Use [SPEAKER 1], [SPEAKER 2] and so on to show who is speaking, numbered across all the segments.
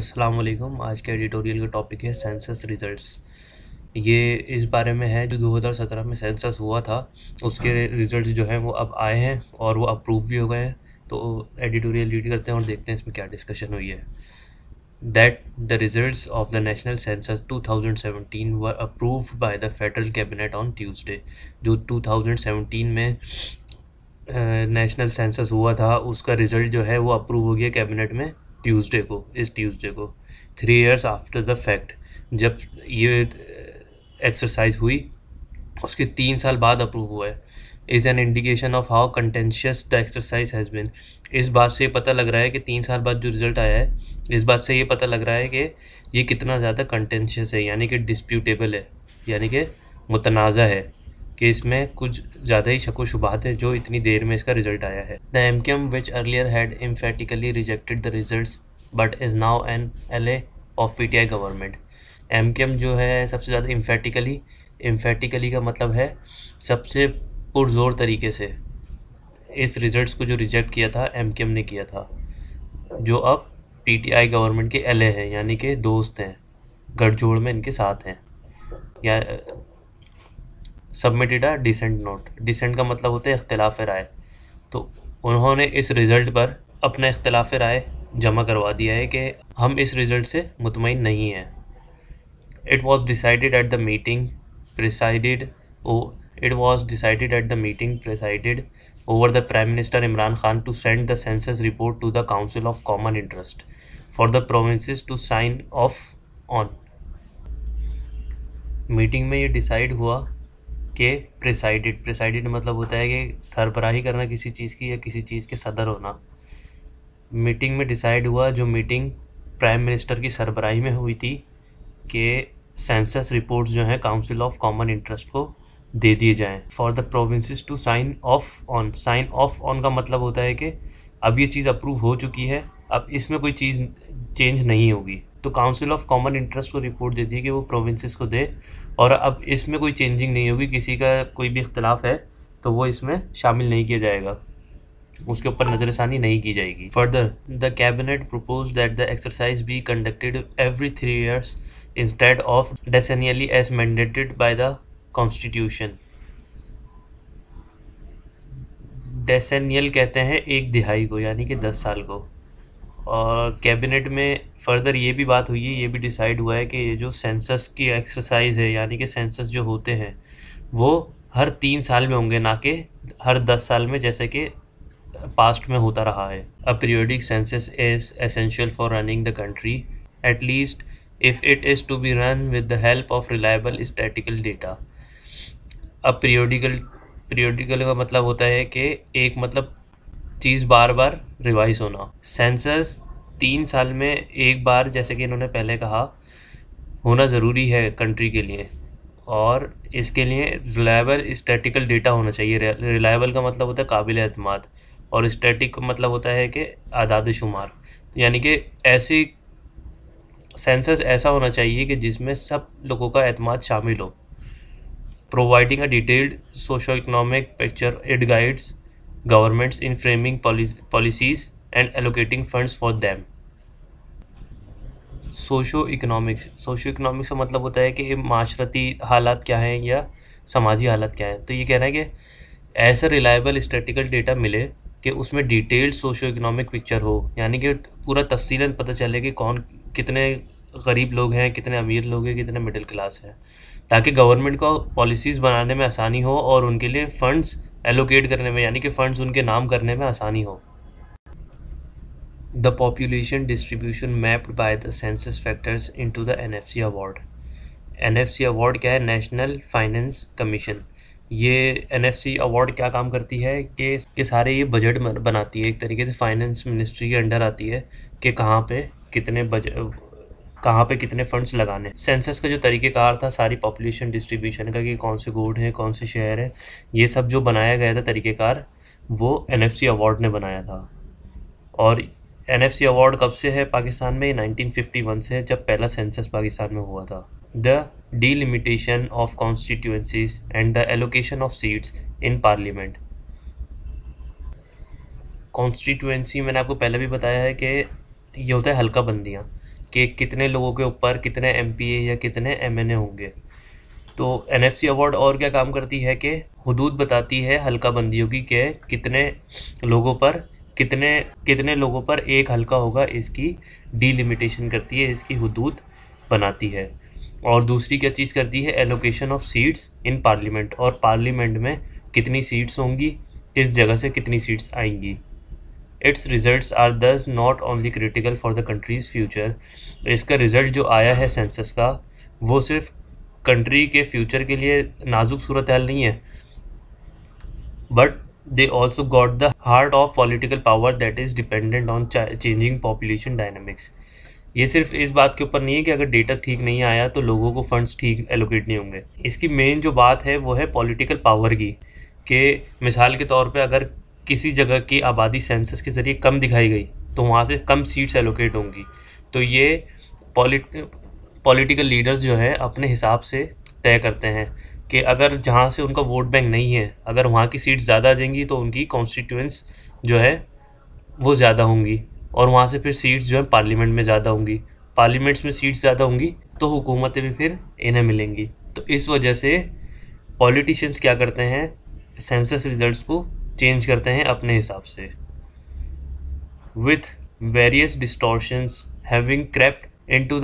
[SPEAKER 1] असलम आज के एडिटोरियल का टॉपिक है सेंसस रिज़ल्ट्स ये इस बारे में है जो 2017 में सेंसस हुआ था उसके रिज़ल्ट्स हाँ। जो हैं वो अब आए हैं और वो अप्रूव भी हो गए हैं तो एडिटोरियल रीड करते हैं और देखते हैं इसमें क्या डिस्कशन हुई है that the result of the national census 2017 were approve by the federal cabinet on Tuesday जो 2017 में नेशनल सेंसस हुआ था उसका रिज़ल्ट जो है वो अप्रूव हो गया कैबिनेट में ट्यूसडे को इस ट्यूसडे को three years after the fact जब ये एक्सरसाइज हुई उसके तीन साल बाद अप्रूव हुआ है is an indication of how contentious the exercise has been इस बात से ये पता लग रहा है कि तीन साल बाद जो रिज़ल्ट आया है इस बात से ये पता लग रहा है कि ये कितना ज़्यादा कंटेंशियस है यानी कि डिस्प्यूटेबल है यानी कि मुतनाज़ा है कि इसमें कुछ ज़्यादा ही शको शुबात है जो इतनी देर में इसका रिजल्ट आया है the M K M which earlier had emphatically rejected the result but is now an ally of P T I government M K M जो है सबसे ज़्यादा इम्फेटिकली इम्फेटिकली का मतलब है सबसे पुरजोर तरीके से इस रिज़ल्ट को जो रिजेक्ट किया था एम के एम ने किया था जो अब पी टी आई गवर्नमेंट के एल ए हैं यानी कि दोस्त हैं गठजोड़ में इनके साथ हैं या submitted a dissent note dissent का मतलब होता है अख्तिलाफ राय तो उन्होंने इस रिज़ल्ट पर अपना अख्तिलाफ राय जमा करवा दिया है कि हम इस रिज़ल्ट से मुतमिन नहीं हैं it was decided at the meeting presided o it was decided at the meeting presided over the prime minister Imran Khan to send the census report to the council of common interest for the provinces to sign off on meeting में ये decide हुआ के presided presided मतलब होता है कि सरबराही करना किसी चीज़ की या किसी चीज़ के सदर होना मीटिंग में डिसाइड हुआ जो मीटिंग प्राइम मिनिस्टर की सरबराही में हुई थी कि सेंसस रिपोर्ट्स जो हैं काउंसिल ऑफ कॉमन इंटरेस्ट को दे दिए जाएं for the provinces to sign off on sign off on का मतलब होता है कि अब ये चीज़ अप्रूव हो चुकी है अब इसमें कोई चीज़ चेंज नहीं होगी तो काउंसिल ऑफ कॉमन इंटरेस्ट को रिपोर्ट दे दी कि वो प्रोविंसेस को दे और अब इसमें कोई चेंजिंग नहीं होगी किसी का कोई भी इख्तलाफ है तो वो इसमें शामिल नहीं किया जाएगा उसके ऊपर नज़रसानी नहीं की जाएगी further the cabinet propose that the exercise be conducted every three years instead of decennially as mandated by the constitution decennial कहते हैं एक दिहाई को यानी कि दस साल को और कैबिनेट में फर्दर ये भी बात हुई है ये भी डिसाइड हुआ है कि ये जो सेंसस की एक्सरसाइज है यानी कि सेंसस जो होते हैं वो हर तीन साल में होंगे ना कि हर दस साल में जैसे कि पास्ट में होता रहा है a periodic census is essential for running the country at least if it is to be run with the help of reliable statistical data a periodical periodical का मतलब होता है कि एक मतलब चीज़ बार बार रिवाइज होना सेंसस तीन साल में एक बार जैसे कि इन्होंने पहले कहा होना ज़रूरी है कंट्री के लिए और इसके लिए रिलायबल स्टैटिकल डेटा होना चाहिए रिलायबल का मतलब होता है काबिल अहतमाद और स्टैटिक का मतलब होता है कि आदाद शुमार यानी कि ऐसे सेंसस ऐसा होना चाहिए कि जिसमें सब लोगों का अतमाद शामिल हो providing a detailed socio economic picture and guides governments in framing poli policies and allocating funds for them socio economics socio economics का मतलब होता है कि माशरती हालात क्या हैं या समाजी हालात क्या हैं तो ये कहना है कि ऐसा रिलायबल स्टेटिकल डेटा मिले कि उसमें डिटेल्ड सोशो इकोनॉमिक पिक्चर हो यानी कि पूरा तफसीला पता चले कि कौन कितने गरीब लोग हैं कितने अमीर लोग हैं कितने मिडिल क्लास हैं ताकि गवर्नमेंट को पॉलिसीज़ बनाने में आसानी हो और उनके लिए फ़ंड्स एलोकेट करने में यानी कि फ़ंड्स उनके नाम करने में आसानी हो the population distribution mapped by the census factors into the NFC award NFC award क्या है नेशनल फाइनेंस कमीशन ये सी अवार्ड क्या काम करती है कि के सारे ये बजट बनाती है एक तरीके से फाइनेंस मिनिस्ट्री के अंडर आती है कि कहाँ पे कितने बजट कहाँ पे कितने फंड्स लगाने हैं सेंसस का जो तरीक़ेकार था सारी पॉपुलेशन डिस्ट्रीब्यूशन का कि कौन से गोड हैं कौन से शहर हैं ये सब जो बनाया गया था तरीक़ेकार वो एन अवार्ड ने बनाया था और एन अवार्ड कब से है पाकिस्तान में वन से जब पहला सेंसस पाकिस्तान में हुआ था the delimitation of constituencies and the allocation of seats in parliament constituency मैंने आपको पहले भी बताया है कि ये होता है हल्का बंदियाँ कि कितने लोगों के ऊपर कितने एम या कितने एम होंगे तो एन अवार्ड और क्या काम करती है कि हदूद बताती है हल्का बंदियों की कि कितने लोगों पर कितने कितने लोगों पर एक हल्का होगा इसकी डीलिमिटेशन करती है इसकी हदूद बनाती है और दूसरी क्या चीज़ करती है allocation of seats in parliament और पार्लियामेंट में कितनी सीट्स होंगी किस जगह से कितनी सीट्स आएंगी its result are thus not only critical for the country's future इसका रिज़ल्ट जो आया है सेंसस का वो सिर्फ कंट्री के फ्यूचर के लिए नाजुक सूरत हाल नहीं है but they also got the heart of political power that is dependent on changing population dynamics ये सिर्फ इस बात के ऊपर नहीं है कि अगर डेटा ठीक नहीं आया तो लोगों को फंड्स ठीक एलोकेट नहीं होंगे इसकी मेन जो बात है वो है पॉलिटिकल पावर की कि मिसाल के तौर पे अगर किसी जगह की आबादी सेंसस के ज़रिए कम दिखाई गई तो वहाँ से कम सीट्स एलोकेट होंगी तो ये पॉलिट पॉलिटिकल लीडर्स जो हैं अपने हिसाब से तय करते हैं कि अगर जहाँ से उनका वोट बैंक नहीं है अगर वहाँ की सीट्स ज़्यादा आ जाएंगी तो उनकी कॉन्स्टिट्यूंस जो है वो ज़्यादा होंगी और वहाँ से फिर सीट्स जो है पार्लियामेंट में ज़्यादा होंगी पार्लियामेंट्स में सीट्स ज़्यादा होंगी तो हुकूमतें भी फिर इन्हें मिलेंगी तो इस वजह से पॉलिटिशियंस क्या करते हैं सेंसस रिज़ल्ट को चेंज करते हैं अपने हिसाब से with various distortions having crept the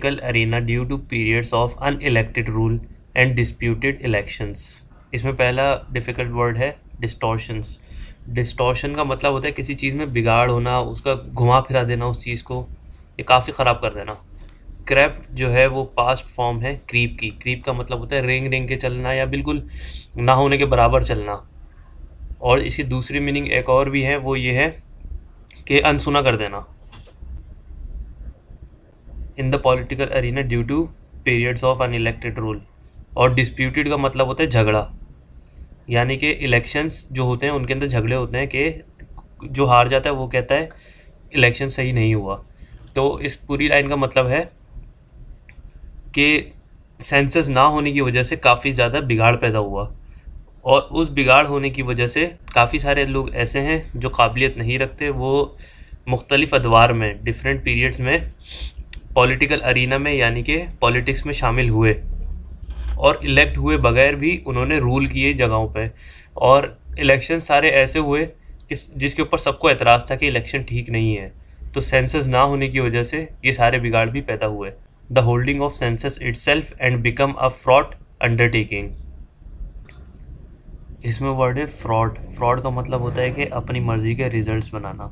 [SPEAKER 1] the arena due to periods of of unelected rule and disputed elections इसमें पहला डिफिकल्ट वर्ड है distortions. डिस्टोशन का मतलब होता है किसी चीज़ में बिगाड़ होना उसका घुमा फिरा देना उस चीज़ को ये काफ़ी ख़राब कर देना क्रैप जो है वो पास्ट फॉर्म है क्रीप की क्रीप का मतलब होता है रेंग रेंग के चलना या बिल्कुल ना होने के बराबर चलना और इसकी दूसरी मीनिंग एक और भी है वो ये है कि अनसुना कर देना in the political arena due to periods of unelected rule और डिस्प्यूटेड का मतलब होता है झगड़ा यानी कि इलेक्शंस जो होते हैं उनके अंदर झगड़े होते हैं कि जो हार जाता है वो कहता है इलेक्शन सही नहीं हुआ तो इस पूरी लाइन का मतलब है कि सेंसस ना होने की वजह से काफ़ी ज़्यादा बिगाड़ पैदा हुआ और उस बिगाड़ होने की वजह से काफ़ी सारे लोग ऐसे हैं जो काबिलियत नहीं रखते वो मुख्तलिफ़ अदवार में डिफरेंट पीरियड्स में पॉलिटिकल अरीना में यानी कि पॉलिटिक्स में शामिल हुए और इलेक्ट हुए बगैर भी उन्होंने रूल किए जगहों पे और इलेक्शन सारे ऐसे हुए कि जिसके ऊपर सबको एतराज़ था कि इलेक्शन ठीक नहीं है तो सेंसस ना होने की वजह से ये सारे बिगाड़ भी पैदा हुए the holding of census its and become a fraud undertaking इसमें वर्ड है फ्रॉड फ्रॉड का मतलब होता है कि अपनी मर्ज़ी के रिज़ल्ट बनाना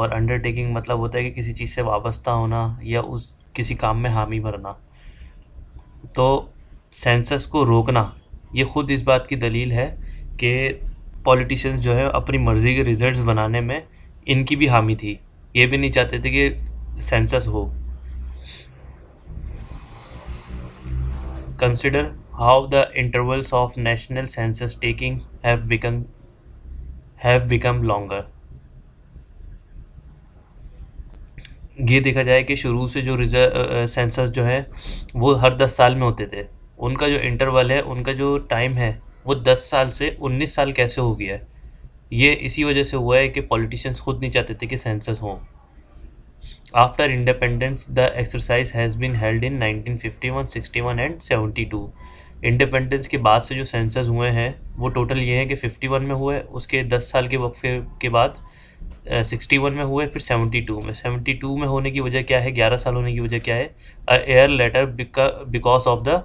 [SPEAKER 1] और अंडरटेकिंग मतलब होता है कि किसी चीज़ से वाबस्ता होना या उस किसी काम में हामी भरना तो सेंसस को रोकना ये ख़ुद इस बात की दलील है कि पॉलिटिशियंस जो है अपनी मर्ज़ी के रिज़ल्ट बनाने में इनकी भी हामी थी ये भी नहीं चाहते थे कि सेंसस हो consider how the intervals of national census taking have become have become longer ये देखा जाए कि शुरू से जो रिजर्व सेंसस जो है वो हर दस साल में होते थे उनका जो इंटरवल है उनका जो टाइम है वो दस साल से उन्नीस साल कैसे हो गया है ये इसी वजह से हुआ है कि पॉलिटिशियंस खुद नहीं चाहते थे कि सेंसस हों after independence the exercise has been held in 1951, 61 and 72 independence के बाद से जो सेंसस हुए हैं वो टोटल ये हैं कि 51 में हुए उसके 10 साल के वक्फे के बाद सिक्सटी वन में हुए फिर सेवेंटी टू में सेवेंटी टू में होने की वजह क्या है ग्यारह साल होने की वजह क्या है year later because of the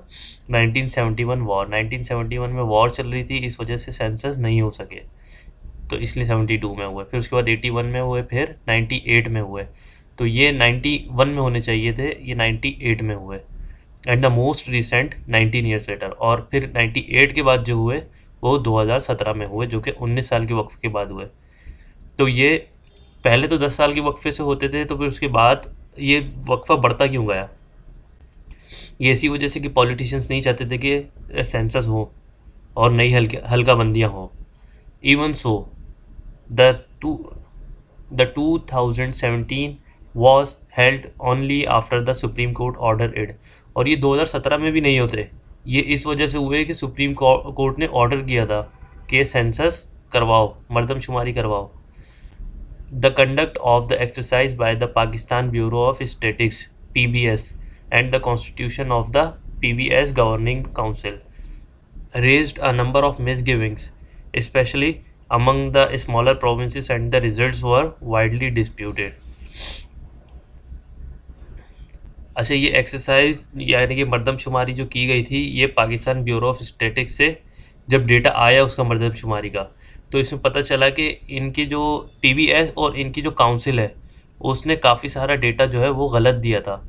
[SPEAKER 1] nineteen seventy one war nineteen seventy one में वॉर चल रही थी इस वजह से सेंसस नहीं हो सके तो इसलिए सेवेंटी टू में हुए फिर उसके बाद एटी वन में हुए फिर नाइन्टी एट में हुए तो ये नाइन्टी वन में होने चाहिए थे ये नाइन्टी एट में हुए and the most recent 19 years later और फिर 98 के बाद जो हुए वो 2017 में हुए जो कि 19 साल के वक्फ के बाद हुए तो ये पहले तो 10 साल के वक्फे से होते थे तो फिर उसके बाद ये वक्फा बढ़ता क्यों गया ये इसी वजह से कि पॉलिटिशियंस नहीं चाहते थे कि सेंसस हो और नई हल्का हल्का बंदियाँ हों even so the two the two thousand seventeen was held only after the Supreme Court order इड और ये 2017 में भी नहीं होते ये इस वजह से हुए कि सुप्रीम कोर्ट ने ऑर्डर किया था कि सेंसस करवाओ मरदमशुमारी करवाओ the conduct of the exercise by the Pakistan bureau of statistics and the constitution of the its governing council a number of misgivings especially among the smaller provinces, and the result were widely disputed अच्छा ये exercise यानी कि मरदमशुमारी जो की गई थी ये Pakistan bureau of statics से जब डेटा आया उसका मरदमशुमारी का तो इसमें पता चला कि इनकी जो पीबीएस और इनकी जो काउंसिल है उसने काफ़ी सारा डेटा जो है वो गलत दिया था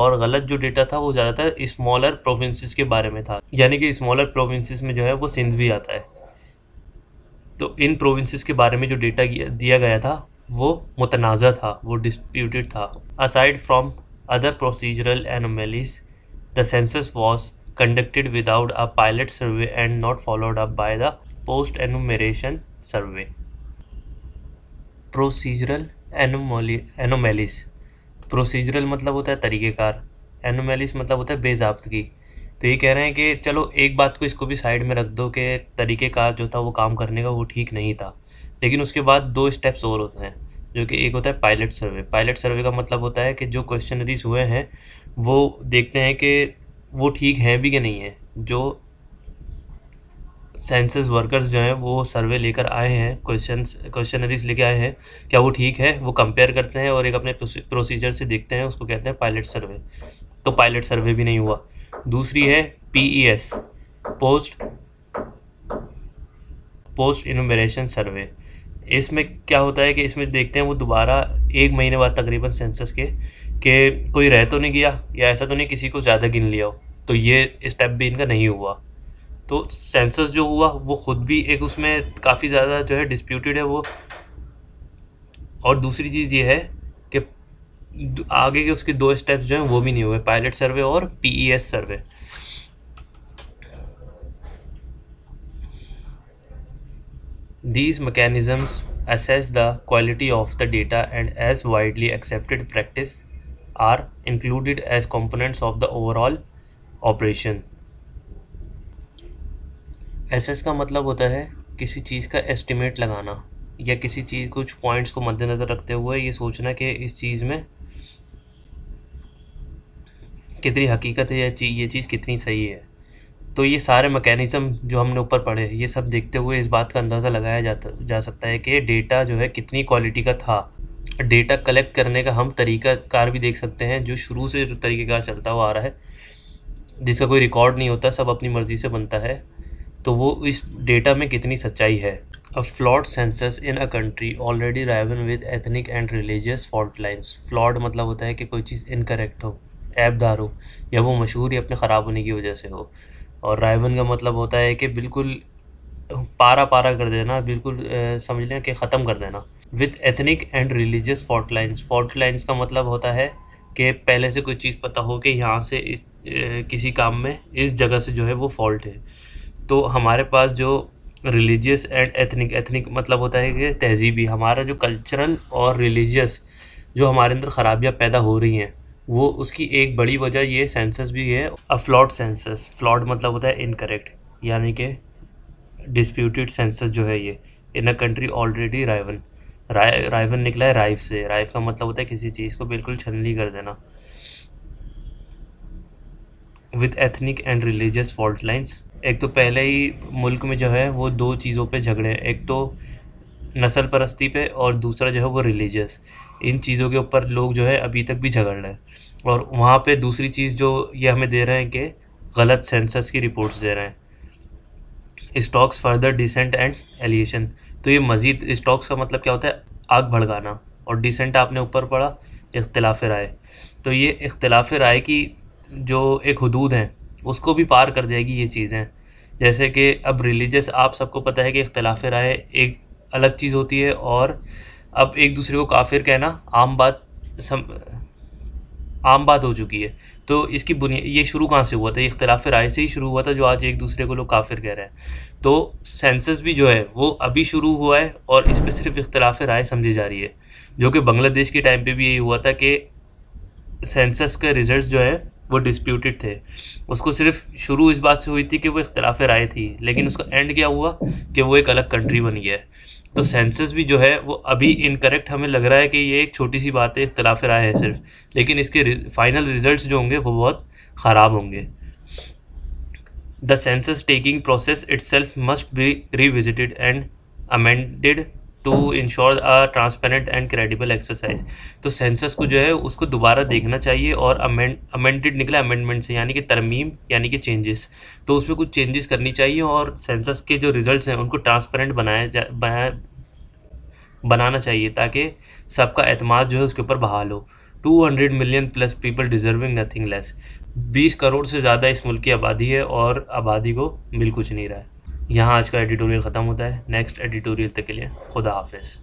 [SPEAKER 1] और गलत जो डेटा था वो ज़्यादातर स्मॉलर प्रोविंसेस के बारे में था यानी कि स्मॉलर प्रोविंसेस में जो है वो सिंध भी आता है तो इन प्रोविंसेस के बारे में जो डेटा दिया गया था वो मुतनाज़ा था वो डिस्प्यूटेड था aside from other procedural anomalies, the census was conducted without a pilot survey and not followed up by the post-enumeration survey. Procedural anomaly anomalies procedural मतलब होता है तरीक़ेकार एनोमेलिस मतलब होता है बेजाबतगी तो ये कह रहे हैं कि चलो एक बात को इसको भी साइड में रख दो कि तरीक़ेकार जो था वो काम करने का वो ठीक नहीं था लेकिन उसके बाद दो स्टेप्स और होते हैं जो कि एक होता है पायलट सर्वे पायलट सर्वे का मतलब होता है कि जो क्वेश्चनरीज हुए हैं वो देखते हैं कि वो ठीक हैं भी कि नहीं है जो सेंसस वर्कर्स जो हैं वो सर्वे लेकर आए हैं क्वेश्चन क्वेश्चनरीज लेके आए हैं क्या वो ठीक है वो कंपेयर करते हैं और एक अपने प्रोसीजर से देखते हैं उसको कहते हैं पायलट सर्वे तो पायलट सर्वे भी नहीं हुआ दूसरी है PES post post enumeration survey इसमें क्या होता है कि इसमें देखते हैं वो दोबारा एक महीने बाद तकरीबन सेंसस के कि कोई रह तो नहीं गया या ऐसा तो नहीं किसी को ज़्यादा गिन लिया हो तो ये स्टेप भी इनका नहीं हुआ तो सेंसस जो हुआ वो ख़ुद भी एक उसमें काफ़ी ज़्यादा जो है डिस्प्यूटेड है वो और दूसरी चीज़ ये है कि आगे के उसके दो स्टेप्स जो हैं वो भी नहीं हुए पायलट सर्वे और PES survey e These mechanisms assess the quality of the data and as widely accepted practice are included as components of the overall operation. Assess का मतलब होता है किसी चीज़ का एस्टिमेट लगाना या किसी चीज़ कुछ पॉइंट्स को मद्देनज़र रखते हुए ये सोचना कि इस चीज़ में कितनी हकीकत है या चीज़ ये चीज़ कितनी सही है तो ये सारे मैकेनिज़्म जो हमने ऊपर पढ़े ये सब देखते हुए इस बात का अंदाज़ा लगाया जाता जा सकता है कि डेटा जो है कितनी क्वालिटी का था डेटा कलेक्ट करने का हम तरीका कार भी देख सकते हैं जो शुरू से तरीक़ेकार चलता हुआ आ रहा है जिसका कोई रिकॉर्ड नहीं होता सब अपनी मर्ज़ी से बनता है तो वो इस डेटा में कितनी सच्चाई है a flawed census in a country already riven with ethnic and religious fault lines flawed मतलब होता है कि कोई चीज़ इनकरेक्ट हो ऐबदार हो या वो मशहूर ही अपने ख़राब होने की वजह से हो और रायबन का मतलब होता है कि बिल्कुल पारा पारा कर देना बिल्कुल समझ लें कि ख़त्म कर देना with ethnic and religious fault lines fault lines का मतलब होता है कि पहले से कोई चीज़ पता हो कि यहाँ से इस ए, किसी काम में इस जगह से जो है वो फॉल्ट है तो हमारे पास जो रिलीजियस एंड एथनिक एथनिक मतलब होता है कि तहजीबी हमारा जो कल्चरल और रिलीजियस जो हमारे अंदर ख़राबियाँ पैदा हो रही हैं वो उसकी एक बड़ी वजह ये सेंसस भी है अफ्लॉड सेंसस फ्लॉड मतलब होता है इनकरेक्ट यानी कि डिस्प्यूटेड सेंसस जो है ये in a country already riven राय राइवन निकला है राइफ से राइफ का मतलब होता है किसी चीज़ को बिल्कुल छलनी कर देना with ethnic and religious fault lines एक तो पहले ही मुल्क में जो है वो दो चीज़ों पे झगड़े हैं एक तो नस्ल परस्ती पे और दूसरा जो है वो रिलीजियस इन चीज़ों के ऊपर लोग जो है अभी तक भी झगड़ रहे हैं और वहाँ पे दूसरी चीज़ जो ये हमें दे रहे हैं कि गलत सेंसस की रिपोर्ट्स दे रहे हैं stokes further dissent and alienation तो ये मज़ीद स्टॉक्स का मतलब क्या होता है आग भड़काना और डिसेंट आपने ऊपर पढ़ा इख्तलाफ राय तो ये इख्तलाफ राय की जो एक हदूद हैं उसको भी पार कर जाएगी ये चीज़ें जैसे कि अब रिलीजस आप सबको पता है कि इख्तलाफ राय एक अलग चीज़ होती है और अब एक दूसरे को काफिर कहना आम बात सम आम बात हो चुकी है तो इसकी बुनियाद ये शुरू कहाँ से हुआ था ये इख्तलाफ राय से ही शुरू हुआ था जो आज एक दूसरे को लोग काफिर कह रहे हैं तो सेंसस भी जो है वो अभी शुरू हुआ है और इस पर सिर्फ इख्तलाफ राय समझी जा रही है जो कि बांग्लादेश के टाइम पे भी यही हुआ था कि सेंसस के रिज़ल्ट जो हैं वो डिस्प्यूटेड थे उसको सिर्फ शुरू इस बात से हुई थी कि वो इख्तलाफ राय थी लेकिन उसका एंड क्या हुआ कि वो एक अलग कंट्री बन गया है तो सेंसस भी जो है वो अभी इनकरेक्ट हमें लग रहा है कि ये एक छोटी सी बात है इख्तलाफ राय है सिर्फ लेकिन इसके फाइनल रिजल्ट्स जो होंगे वो बहुत ख़राब होंगे the census taking process its must be revisited and amended to ensure a transparent and credible exercise तो सेंसस को जो है उसको दोबारा देखना चाहिए और अमेंडेड निकला अमेंडमेंट से यानी कि तरमीम यानी कि चेंजेस तो उसमें कुछ चेंजेस करनी चाहिए और सेंसस के जो रिज़ल्ट हैं उनको ट्रांसपेरेंट बनाया जा बनाना चाहिए ताकि सबका अतमाद जो है उसके ऊपर बहाल हो 200 million plus people deserving nothing less 20 crore से ज़्यादा इस मुल्क की आबादी है और आबादी को मिल कुछ नहीं रहा है यहाँ आज का एडिटोरियल ख़त्म होता है नेक्स्ट एडिटोरियल तक के लिए खुदा हाफिज़